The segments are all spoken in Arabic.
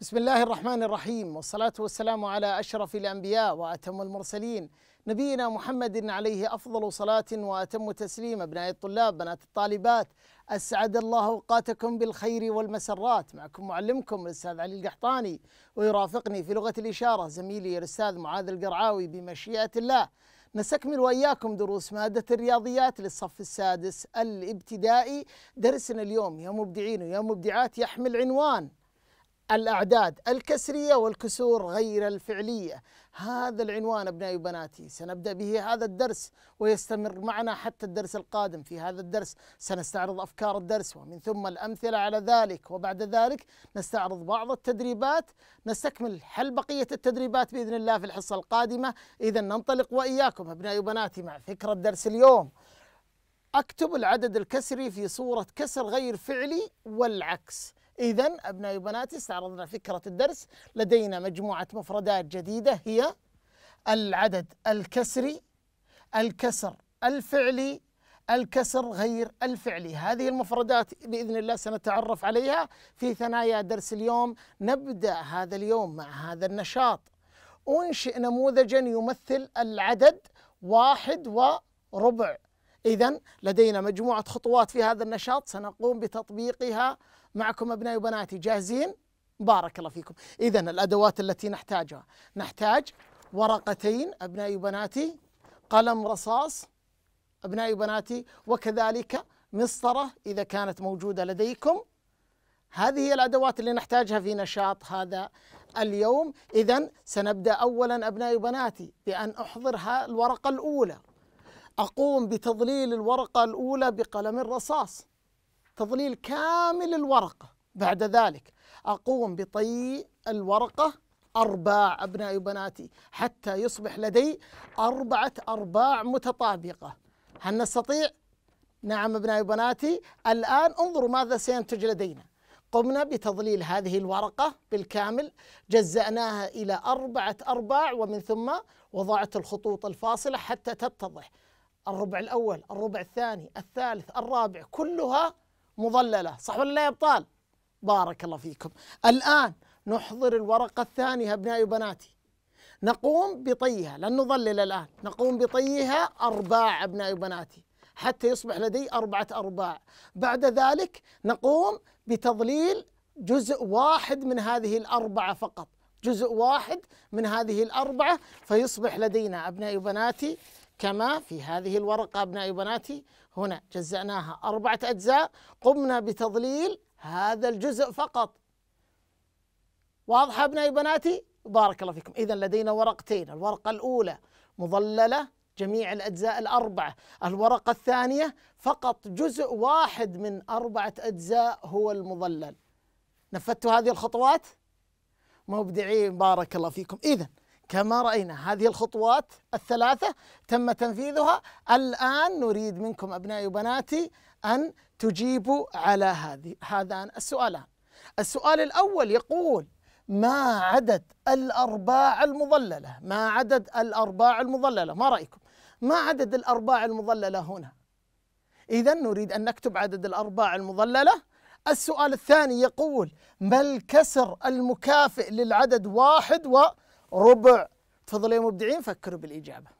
بسم الله الرحمن الرحيم والصلاة والسلام على أشرف الأنبياء وأتم المرسلين نبينا محمد عليه أفضل صلاة وأتم تسليم أبناء الطلاب بنات الطالبات أسعد الله أوقاتكم بالخير والمسرات معكم معلمكم الأستاذ علي القحطاني ويرافقني في لغة الإشارة زميلي الأستاذ معاذ القرعاوي بمشيئة الله نستكمل وإياكم دروس مادة الرياضيات للصف السادس الابتدائي درسنا اليوم يا مبدعين ويا مبدعات يحمل عنوان الأعداد الكسرية والكسور غير الفعلية هذا العنوان أبنائي وبناتي سنبدأ به هذا الدرس ويستمر معنا حتى الدرس القادم في هذا الدرس سنستعرض أفكار الدرس ومن ثم الأمثلة على ذلك وبعد ذلك نستعرض بعض التدريبات نستكمل حل بقية التدريبات بإذن الله في الحصة القادمة إذا ننطلق وإياكم أبنائي وبناتي مع فكرة درس اليوم أكتب العدد الكسري في صورة كسر غير فعلي والعكس إذا أبنائي وبناتي استعرضنا فكرة الدرس لدينا مجموعة مفردات جديدة هي العدد الكسري الكسر الفعلي الكسر غير الفعلي هذه المفردات بإذن الله سنتعرف عليها في ثنايا درس اليوم نبدأ هذا اليوم مع هذا النشاط أنشئ نموذجا يمثل العدد واحد وربع إذا لدينا مجموعة خطوات في هذا النشاط سنقوم بتطبيقها معكم أبنائي وبناتي جاهزين؟ بارك الله فيكم إذا الأدوات التي نحتاجها نحتاج ورقتين أبنائي وبناتي قلم رصاص أبنائي وبناتي وكذلك مسطرة إذا كانت موجودة لديكم هذه هي الأدوات اللي نحتاجها في نشاط هذا اليوم إذا سنبدأ أولا أبنائي وبناتي بأن أحضر الورقة الأولى أقوم بتضليل الورقة الأولى بقلم الرصاص تظليل كامل الورقة بعد ذلك أقوم بطي الورقة أرباع أبنائي وبناتي حتى يصبح لدي أربعة أرباع متطابقة هل نستطيع؟ نعم أبنائي وبناتي الآن انظروا ماذا سينتج لدينا قمنا بتضليل هذه الورقة بالكامل جزأناها إلى أربعة أرباع ومن ثم وضعت الخطوط الفاصلة حتى تتضح الربع الأول الربع الثاني الثالث الرابع كلها مضللة صح ولا لا يا أبطال بارك الله فيكم الآن نحضر الورقة الثانية أبنائي وبناتي نقوم بطيها لن نضلل الآن نقوم بطيها أرباع أبنائي وبناتي حتى يصبح لدي أربعة أرباع بعد ذلك نقوم بتضليل جزء واحد من هذه الأربعة فقط جزء واحد من هذه الأربعة فيصبح لدينا أبنائي وبناتي كما في هذه الورقة أبنائي وبناتي هنا جزأناها أربعة أجزاء قمنا بتضليل هذا الجزء فقط واضحة أبنائي بناتي بارك الله فيكم إذا لدينا ورقتين الورقة الأولى مضللة جميع الأجزاء الأربعة الورقة الثانية فقط جزء واحد من أربعة أجزاء هو المضلل نفذت هذه الخطوات مبدعين بارك الله فيكم إذا كما رأينا هذه الخطوات الثلاثة تم تنفيذها الآن نريد منكم أبنائي وبناتي أن تجيبوا على هذه هذان السؤالان السؤال الأول يقول ما عدد الأرباع المضللة ما عدد الأرباع المضللة ما رأيكم ما عدد الأرباع المضللة هنا إذا نريد أن نكتب عدد الأرباع المضللة السؤال الثاني يقول ما الكسر المكافئ للعدد واحد و ربع تفضلوا يا مبدعين فكروا بالاجابه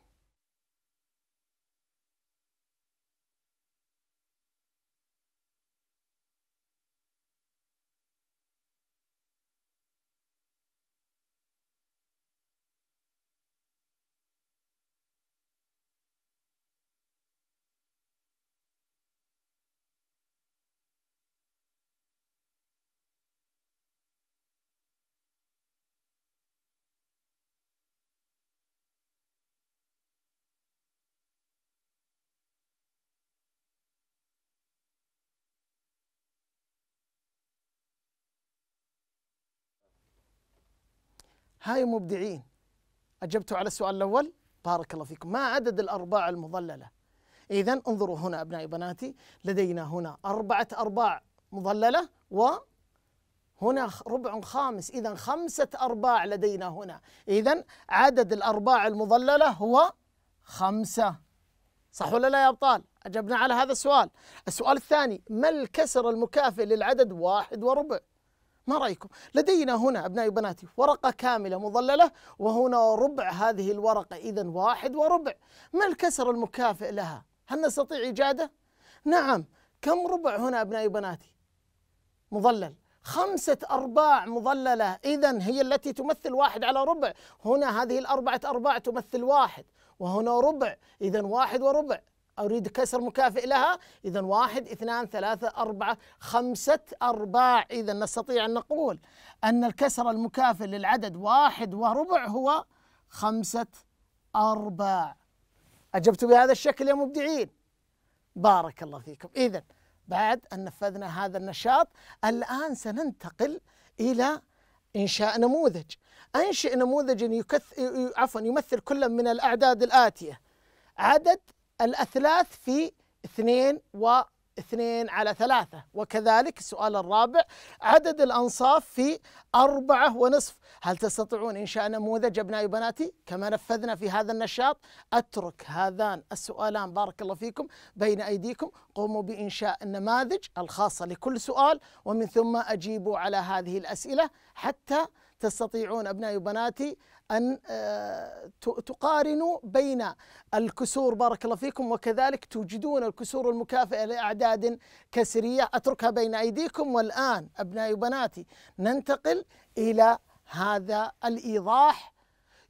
هاي مبدعين أجبتوا على السؤال الأول بارك الله فيكم ما عدد الأرباع المضللة إذا انظروا هنا أبنائي بناتي لدينا هنا أربعة أرباع مضللة و هنا ربع خامس إذا خمسة أرباع لدينا هنا إذا عدد الأرباع المضللة هو خمسة صح ولا لا يا أبطال أجبنا على هذا السؤال السؤال الثاني ما الكسر المكافئ للعدد واحد وربع ما رأيكم؟ لدينا هنا أبنائي وبناتي ورقة كاملة مظللة وهنا ربع هذه الورقة إذا واحد وربع ما الكسر المكافئ لها؟ هل نستطيع إيجاده؟ نعم كم ربع هنا أبنائي وبناتي؟ مظلل خمسة أرباع مظللة إذا هي التي تمثل واحد على ربع هنا هذه الأربعة أرباع تمثل واحد وهنا ربع إذا واحد وربع أريد كسر مكافئ لها إذا واحد اثنان ثلاثة أربعة خمسة أرباع إذا نستطيع أن نقول أن الكسر المكافئ للعدد واحد وربع هو خمسة أرباع أجبت بهذا الشكل يا مبدعين بارك الله فيكم إذا بعد أن نفذنا هذا النشاط الآن سننتقل إلى إنشاء نموذج أنشئ نموذجا يكث... عفوا يمثل كل من الأعداد الآتية عدد الأثلاث في اثنين و اثنين على ثلاثة وكذلك السؤال الرابع عدد الأنصاف في أربعة ونصف هل تستطيعون إنشاء نموذج أبنائي وبناتي كما نفذنا في هذا النشاط أترك هذان السؤالان بارك الله فيكم بين أيديكم قوموا بإنشاء النماذج الخاصة لكل سؤال ومن ثم أجيبوا على هذه الأسئلة حتى تستطيعون أبنائي وبناتي أن آه، تقارنوا بين الكسور بارك الله فيكم وكذلك توجدون الكسور المكافئة لأعداد كسرية أتركها بين أيديكم والآن أبنائي وبناتي ننتقل إلى هذا الإيضاح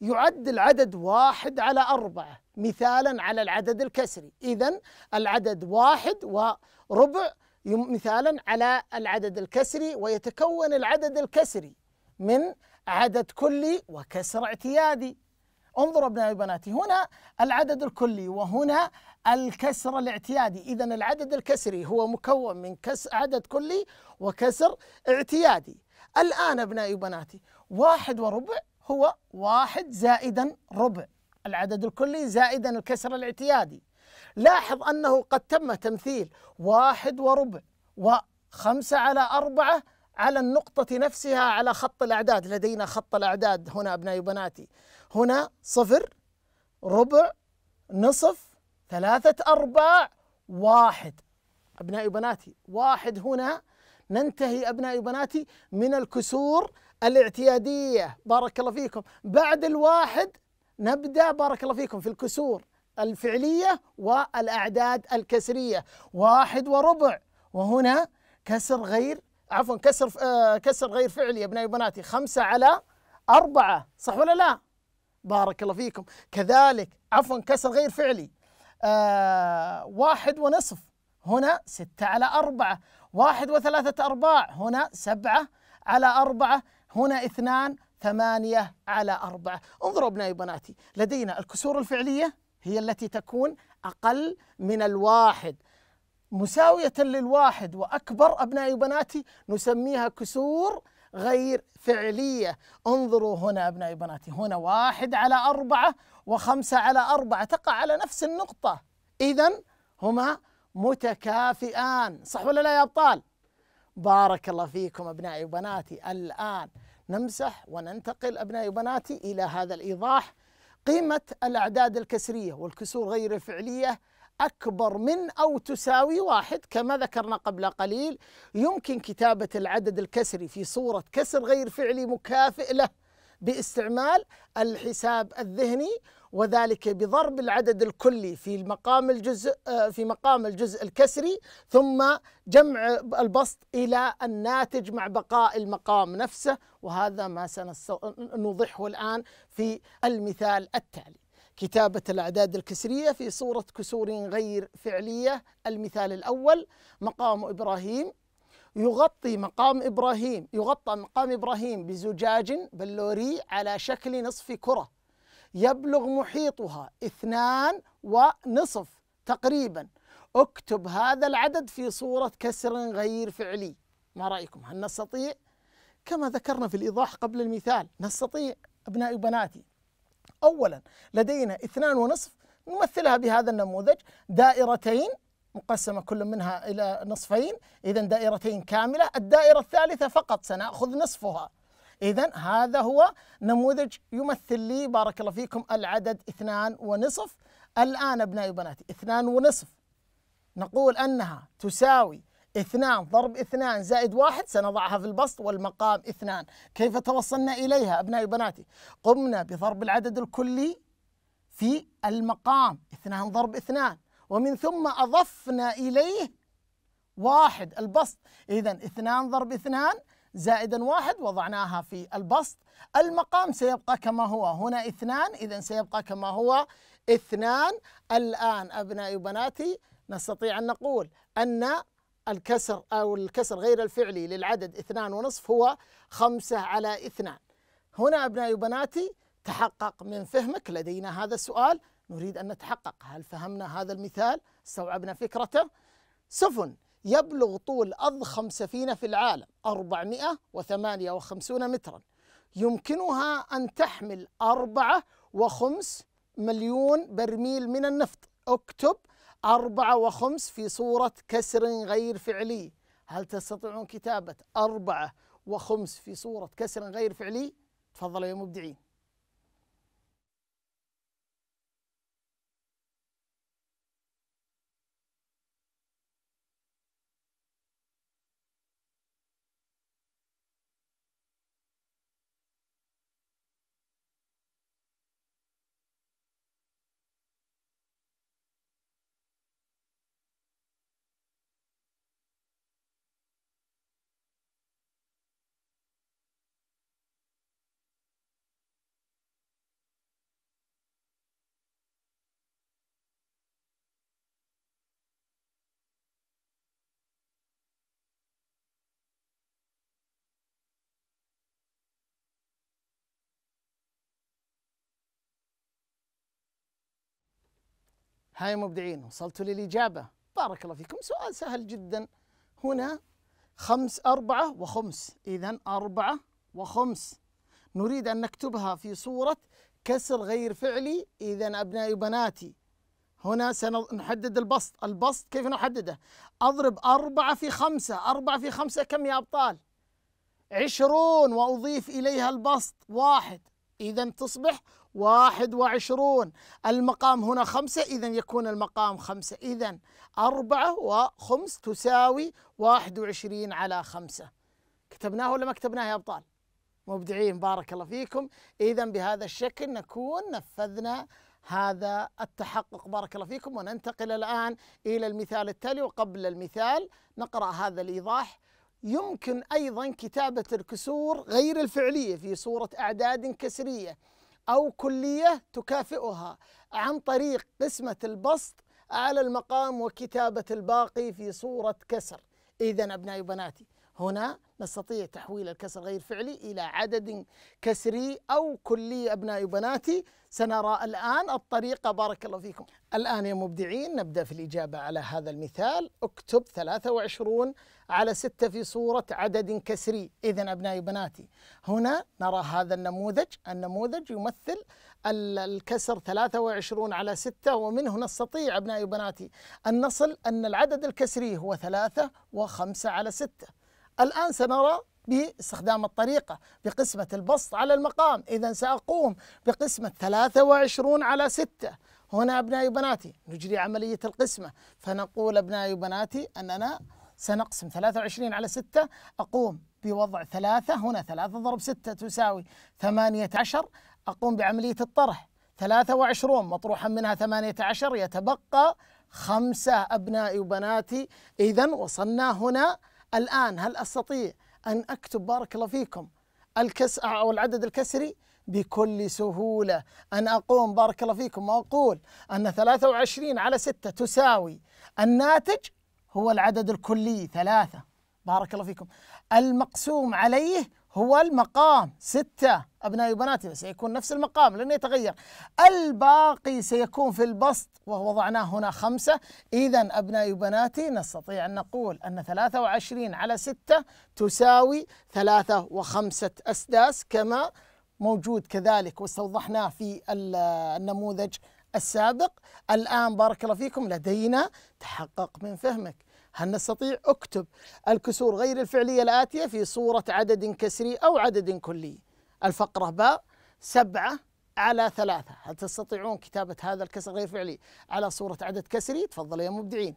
يعد العدد واحد على أربعة مثالا على العدد الكسري إذا العدد واحد وربع مثالا على العدد الكسري ويتكون العدد الكسري من عدد كلي وكسر اعتيادي انظروا ابنائي وبناتي هنا العدد الكلي وهنا الكسر الاعتيادي إذا العدد الكسري هو مكون من كس عدد كلي وكسر اعتيادي الآن أبنائي وبناتي واحد وربع هو واحد زائدا ربع العدد الكلي زائدا الكسر الاعتيادي لاحظ أنه قد تم تمثيل واحد وربع وخمسة على أربعة على النقطة نفسها على خط الأعداد لدينا خط الأعداد هنا أبنائي وبناتي هنا صفر ربع نصف ثلاثة أرباع واحد أبنائي وبناتي واحد هنا ننتهي أبنائي وبناتي من الكسور الاعتيادية بارك الله فيكم بعد الواحد نبدأ بارك الله فيكم في الكسور الفعلية والأعداد الكسرية واحد وربع وهنا كسر غير عفوا كسر آه، كسر غير فعلي يا ابنائي وبناتي خمسة على أربعة صح ولا لا؟ بارك الله فيكم كذلك عفوا كسر غير فعلي آه واحد ونصف هنا ستة على أربعة واحد وثلاثة أرباع هنا سبعة على أربعة هنا اثنان ثمانية على أربعة انظروا أبنائي وبناتي لدينا الكسور الفعلية هي التي تكون أقل من الواحد مساوية للواحد وأكبر أبنائي وبناتي نسميها كسور غير فعلية انظروا هنا أبنائي وبناتي هنا واحد على أربعة وخمسة على أربعة تقع على نفس النقطة إذا هما متكافئان صح ولا لا يا أبطال بارك الله فيكم أبنائي وبناتي الآن نمسح وننتقل أبنائي وبناتي إلى هذا الإيضاح قيمة الأعداد الكسرية والكسور غير الفعلية أكبر من أو تساوي واحد كما ذكرنا قبل قليل يمكن كتابة العدد الكسري في صورة كسر غير فعلي مكافئ له باستعمال الحساب الذهني وذلك بضرب العدد الكلي في المقام الجزء آه، في مقام الجزء الكسري ثم جمع البسط الى الناتج مع بقاء المقام نفسه وهذا ما سنوضحه الان في المثال التالي كتابة الأعداد الكسرية في صورة كسور غير فعلية المثال الأول مقام إبراهيم يغطي مقام إبراهيم يغطى مقام إبراهيم بزجاج بلوري على شكل نصف كرة يبلغ محيطها اثنان ونصف تقريبا اكتب هذا العدد في صورة كسر غير فعلي ما رأيكم هل نستطيع؟ كما ذكرنا في الإيضاح قبل المثال نستطيع أبنائي وبناتي أولا لدينا اثنان ونصف نمثلها بهذا النموذج دائرتين مقسمة كل منها إلى نصفين إذا دائرتين كاملة الدائرة الثالثة فقط سنأخذ نصفها إذا هذا هو نموذج يمثل لي بارك الله فيكم العدد اثنان ونصف الآن أبنائي وبناتي اثنان ونصف نقول أنها تساوي 2 ضرب 2 زائد 1 سنضعها في البسط والمقام 2 كيف توصلنا إليها أبنائي وبناتي قمنا بضرب العدد الكلي في المقام 2 ضرب 2 ومن ثم أضفنا إليه واحد البسط إذا 2 ضرب 2 زائدا واحد وضعناها في البسط المقام سيبقى كما هو هنا اثنان إذا سيبقى كما هو اثنان الآن أبنائي وبناتي نستطيع أن نقول أن الكسر أو الكسر غير الفعلي للعدد اثنان ونصف هو خمسة على اثنان هنا أبنائي وبناتي تحقق من فهمك لدينا هذا السؤال نريد أن نتحقق هل فهمنا هذا المثال استوعبنا فكرته سفن يبلغ طول أضخم سفينة في العالم 458 مترا يمكنها أن تحمل أربعة وخمس مليون برميل من النفط اكتب أربعة وخمس في صورة كسر غير فعلي هل تستطيعون كتابة أربعة وخمس في صورة كسر غير فعلي؟ تفضلوا يا مبدعين هاي مبدعين وصلتوا للإجابة بارك الله فيكم سؤال سهل جدا هنا خمس أربعة وخمس إذا أربعة وخمس نريد أن نكتبها في صورة كسر غير فعلي إذا أبنائي وبناتي هنا سنحدد البسط البسط كيف نحدده أضرب أربعة في خمسة أربعة في خمسة كم يا أبطال عشرون وأضيف إليها البسط واحد إذا تصبح واحد وعشرون المقام هنا خمسة إذا يكون المقام خمسة إذا أربعة وخمس تساوي واحد وعشرين على خمسة كتبناه ولا ما كتبناه يا أبطال مبدعين بارك الله فيكم إذا بهذا الشكل نكون نفذنا هذا التحقق بارك الله فيكم وننتقل الآن إلى المثال التالي وقبل المثال نقرأ هذا الإيضاح يمكن أيضا كتابة الكسور غير الفعلية في صورة أعداد كسرية أو كلية تكافئها عن طريق قسمة البسط على المقام وكتابة الباقي في صورة كسر إذا أبنائي وبناتي هنا نستطيع تحويل الكسر غير فعلي إلى عدد كسري أو كلي أبنائي وبناتي سنرى الآن الطريقة بارك الله فيكم الآن يا مبدعين نبدأ في الإجابة على هذا المثال اكتب 23 على ستة في صورة عدد كسري إذا أبنائي بناتي هنا نرى هذا النموذج النموذج يمثل الكسر 23 على 6 ومنه نستطيع أبنائي وبناتي أن نصل أن العدد الكسري هو 3 و5 على 6 الآن سنرى باستخدام الطريقة بقسمة البسط على المقام إذا سأقوم بقسمة 23 على 6 هنا أبنائي وبناتي نجري عملية القسمة فنقول أبنائي وبناتي أننا سنقسم 23 على 6 أقوم بوضع 3 هنا 3 ضرب 6 تساوي 18 أقوم بعملية الطرح 23 مطروحا منها 18 يتبقى خمسة أبنائي وبناتي إذا وصلنا هنا الآن هل أستطيع أن أكتب بارك الله فيكم الكس أو العدد الكسري بكل سهولة أن أقوم بارك الله فيكم وأقول أن 23 على 6 تساوي الناتج هو العدد الكلي ثلاثة بارك الله فيكم المقسوم عليه هو المقام ستة أبنائي وبناتي سيكون نفس المقام لن يتغير الباقي سيكون في البسط ووضعناه هنا خمسة إذا أبنائي وبناتي نستطيع أن نقول أن ثلاثة وعشرين على ستة تساوي ثلاثة وخمسة أسداس كما موجود كذلك واستوضحناه في النموذج السابق الآن بارك الله فيكم لدينا تحقق من فهمك هل نستطيع اكتب الكسور غير الفعلية الآتية في صورة عدد كسري أو عدد كلي الفقرة باء سبعة على ثلاثة هل تستطيعون كتابة هذا الكسر غير فعلي على صورة عدد كسري تفضلوا يا مبدعين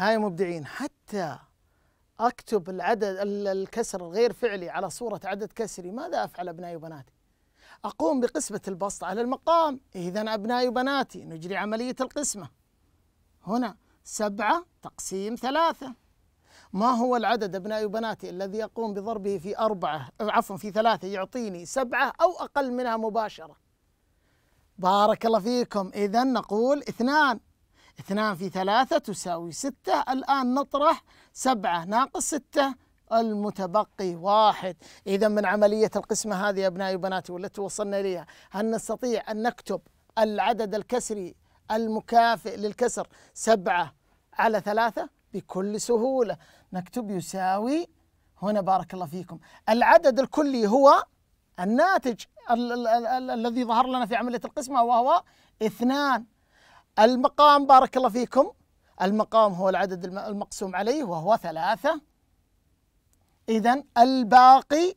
هاي مبدعين حتى اكتب العدد الكسر الغير فعلي على صوره عدد كسري ماذا افعل ابنائي وبناتي؟ اقوم بقسمه البسط على المقام اذا ابنائي وبناتي نجري عمليه القسمه هنا سبعه تقسيم ثلاثه ما هو العدد أبنائي وبناتي الذي أقوم بضربه في أربعة عفوا في ثلاثة يعطيني سبعة أو أقل منها مباشرة بارك الله فيكم إذا نقول اثنان اثنان في ثلاثة تساوي ستة الآن نطرح سبعة ناقص ستة المتبقي واحد إذا من عملية القسمة هذه يا أبنائي وبناتي والتي وصلنا إليها هل نستطيع أن نكتب العدد الكسري المكافئ للكسر سبعة على ثلاثة بكل سهولة نكتب يساوي هنا بارك الله فيكم العدد الكلي هو الناتج الذي ظهر لنا في عملية القسمة وهو اثنان المقام بارك الله فيكم المقام هو العدد المقسوم عليه وهو ثلاثة إذا الباقي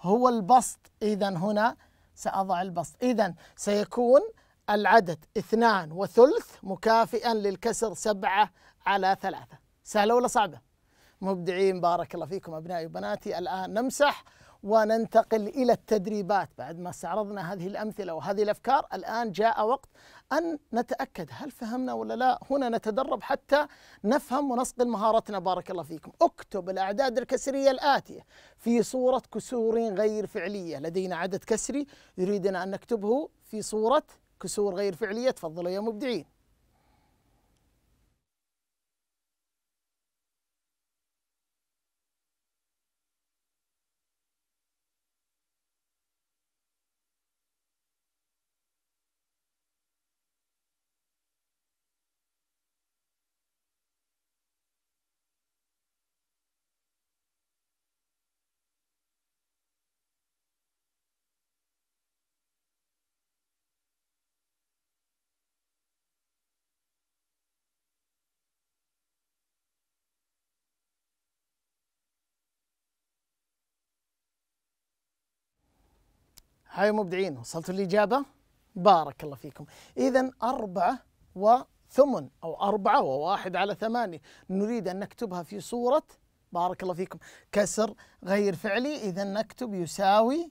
هو البسط إذا هنا سأضع البسط إذا سيكون العدد اثنان وثلث مكافئا للكسر سبعة على ثلاثة سهلة ولا صعبة؟ مبدعين بارك الله فيكم أبنائي وبناتي الآن نمسح وننتقل إلى التدريبات بعد ما استعرضنا هذه الأمثلة وهذه الأفكار الآن جاء وقت أن نتأكد هل فهمنا ولا لا هنا نتدرب حتى نفهم ونصقل مهارتنا بارك الله فيكم اكتب الأعداد الكسرية الآتية في صورة كسور غير فعلية لدينا عدد كسري يريدنا أن نكتبه في صورة كسور غير فعلية تفضلوا يا مبدعين هاي مبدعين وصلتوا الإجابة بارك الله فيكم إذا أربعة وثمن أو أربعة وواحد على ثمانية نريد أن نكتبها في صورة بارك الله فيكم كسر غير فعلي إذا نكتب يساوي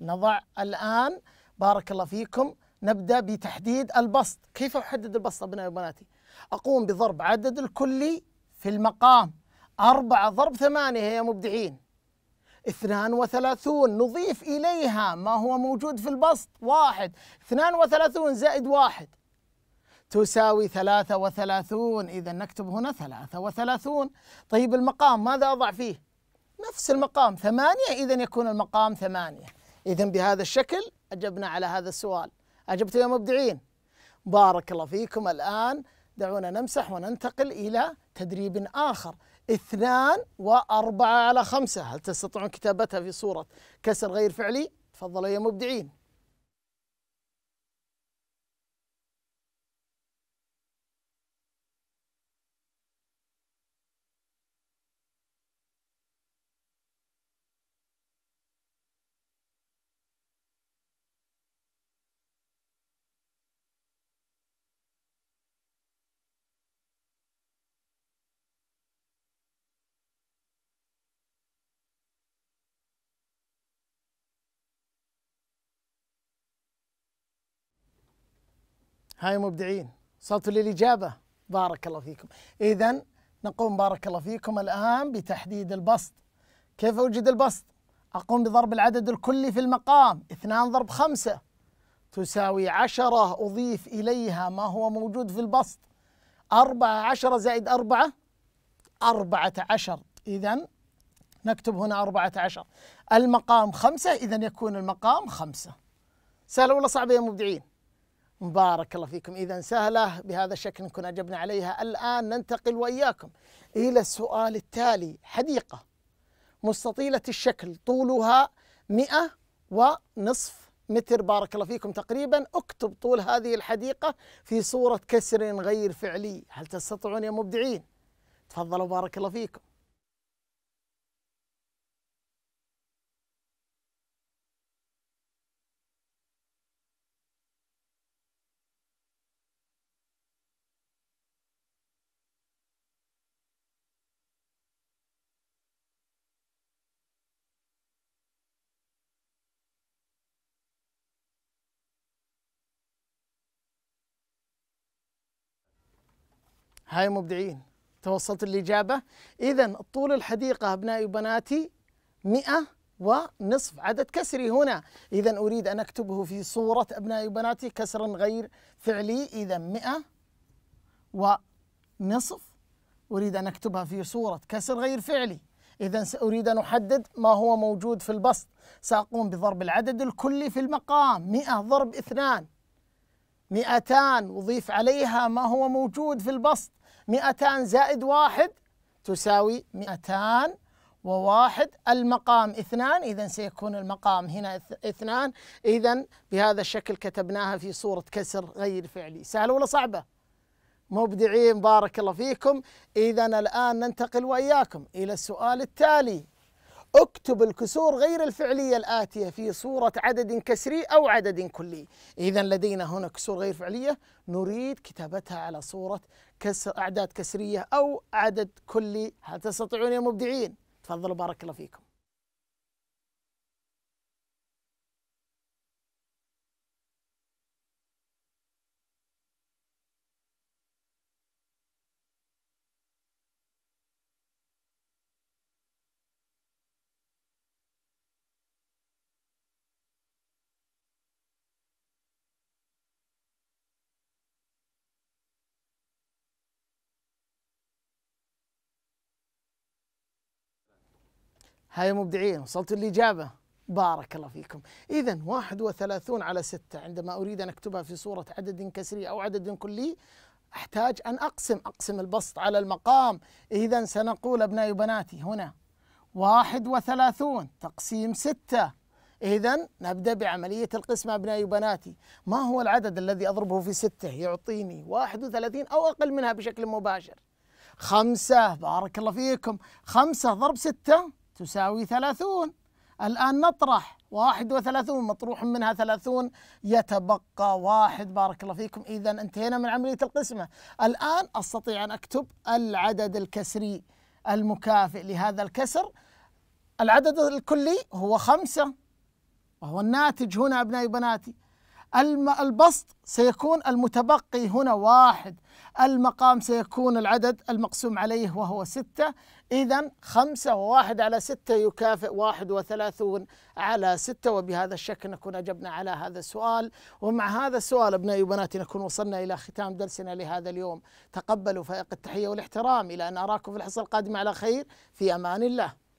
نضع الآن بارك الله فيكم نبدأ بتحديد البسط كيف أحدد البسط أبنائي وبناتي أقوم بضرب عدد الكلي في المقام أربعة ضرب ثمانية يا مبدعين 32 نضيف إليها ما هو موجود في البسط واحد 32 زائد واحد تساوي 33 إذا نكتب هنا 33 طيب المقام ماذا أضع فيه؟ نفس المقام ثمانية إذا يكون المقام ثمانية إذا بهذا الشكل أجبنا على هذا السؤال أجبت يا مبدعين بارك الله فيكم الآن دعونا نمسح وننتقل إلى تدريب آخر اثنان وأربعة على خمسة هل تستطيعون كتابتها في صورة كسر غير فعلي؟ تفضلوا يا مبدعين هاي مبدعين صلتوا للإجابة بارك الله فيكم إذا نقوم بارك الله فيكم الآن بتحديد البسط كيف أوجد البسط؟ أقوم بضرب العدد الكلي في المقام اثنان ضرب خمسة تساوي عشرة أضيف إليها ما هو موجود في البسط أربعة عشرة زائد أربعة أربعة عشر إذا نكتب هنا أربعة عشر المقام خمسة إذا يكون المقام خمسة سهلة ولا صعبة يا مبدعين؟ بارك الله فيكم إذا سهلة بهذا الشكل نكون أجبنا عليها الآن ننتقل وإياكم إلى السؤال التالي حديقة مستطيلة الشكل طولها 100 ونصف متر بارك الله فيكم تقريبا اكتب طول هذه الحديقة في صورة كسر غير فعلي هل تستطيعون يا مبدعين تفضلوا بارك الله فيكم هاي مبدعين توصلت الإجابة إذا طول الحديقة أبنائي وبناتي مئة ونصف عدد كسري هنا إذا أريد أن أكتبه في صورة أبنائي وبناتي كسرا غير فعلي إذا مئة ونصف أريد أن أكتبها في صورة كسر غير فعلي إذا سأريد أن أحدد ما هو موجود في البسط سأقوم بضرب العدد الكلي في المقام 100 ضرب اثنان 200 وضيف عليها ما هو موجود في البسط 200 زائد واحد تساوي 200 وواحد المقام اثنان إذا سيكون المقام هنا اثنان إذا بهذا الشكل كتبناها في صورة كسر غير فعلي سهلة ولا صعبة؟ مبدعين بارك الله فيكم إذا الآن ننتقل وإياكم إلى السؤال التالي اكتب الكسور غير الفعلية الآتية في صورة عدد كسري أو عدد كلي إذا لدينا هنا كسور غير فعلية نريد كتابتها على صورة كسر أعداد كسرية أو عدد كلي هل تستطيعون يا مبدعين؟ تفضلوا بارك الله فيكم هاي مبدعين وصلت الإجابة بارك الله فيكم إذا 31 على 6 عندما أريد أن أكتبها في صورة عدد كسري أو عدد كلي أحتاج أن أقسم أقسم البسط على المقام إذا سنقول أبنائي وبناتي هنا واحد وثلاثون تقسيم ستة إذا نبدأ بعملية القسمة أبنائي وبناتي ما هو العدد الذي أضربه في ستة يعطيني واحد وثلاثين أو أقل منها بشكل مباشر خمسة بارك الله فيكم خمسة ضرب ستة تساوي ثلاثون الآن نطرح واحد وثلاثون مطروح منها ثلاثون يتبقى واحد بارك الله فيكم إذا انتهينا من عملية القسمة الآن أستطيع أن أكتب العدد الكسري المكافئ لهذا الكسر العدد الكلي هو خمسة وهو الناتج هنا أبنائي وبناتي البسط سيكون المتبقي هنا واحد المقام سيكون العدد المقسوم عليه وهو ستة إذا خمسة وواحد على ستة يكافئ واحد وثلاثون على ستة وبهذا الشكل نكون أجبنا على هذا السؤال ومع هذا السؤال أبنائي وبناتي نكون وصلنا إلى ختام درسنا لهذا اليوم تقبلوا فائق التحية والاحترام إلى أن أراكم في الحصة القادمة على خير في أمان الله